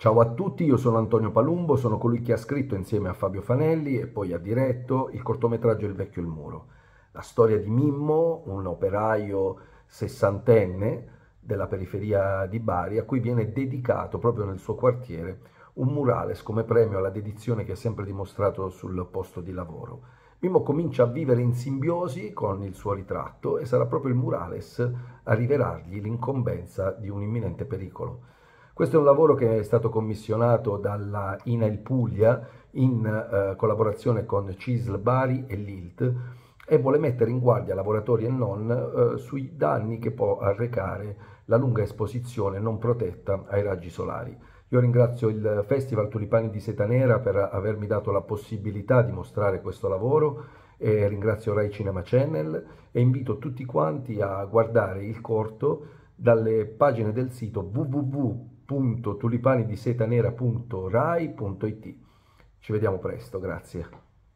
Ciao a tutti, io sono Antonio Palumbo, sono colui che ha scritto insieme a Fabio Fanelli e poi ha diretto il cortometraggio Il vecchio e il muro, la storia di Mimmo, un operaio sessantenne della periferia di Bari, a cui viene dedicato proprio nel suo quartiere un murales come premio alla dedizione che ha sempre dimostrato sul posto di lavoro. Mimmo comincia a vivere in simbiosi con il suo ritratto e sarà proprio il murales a rivelargli l'incombenza di un imminente pericolo. Questo è un lavoro che è stato commissionato dalla INAIL Puglia in eh, collaborazione con CISL Bari e l'ILT e vuole mettere in guardia lavoratori e non eh, sui danni che può arrecare la lunga esposizione non protetta ai raggi solari. Io ringrazio il Festival Tulipani di Seta Nera per avermi dato la possibilità di mostrare questo lavoro e ringrazio Rai Cinema Channel e invito tutti quanti a guardare il corto dalle pagine del sito www www.tulipani di Ci vediamo presto, grazie.